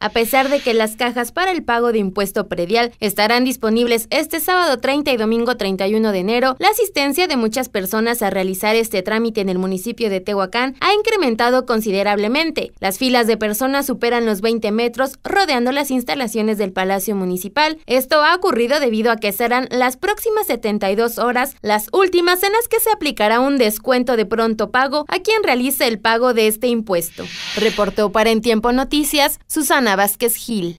a pesar de que las cajas para el pago de impuesto predial estarán disponibles este sábado 30 y domingo 31 de enero, la asistencia de muchas personas a realizar este trámite en el municipio de Tehuacán ha incrementado considerablemente. Las filas de personas superan los 20 metros rodeando las instalaciones del Palacio Municipal. Esto ha ocurrido debido a que serán las próximas 72 horas las últimas en las que se aplicará un descuento de pronto pago a quien realice el pago de este impuesto. Reportó para En Tiempo Noticias Susana Vázquez Gil.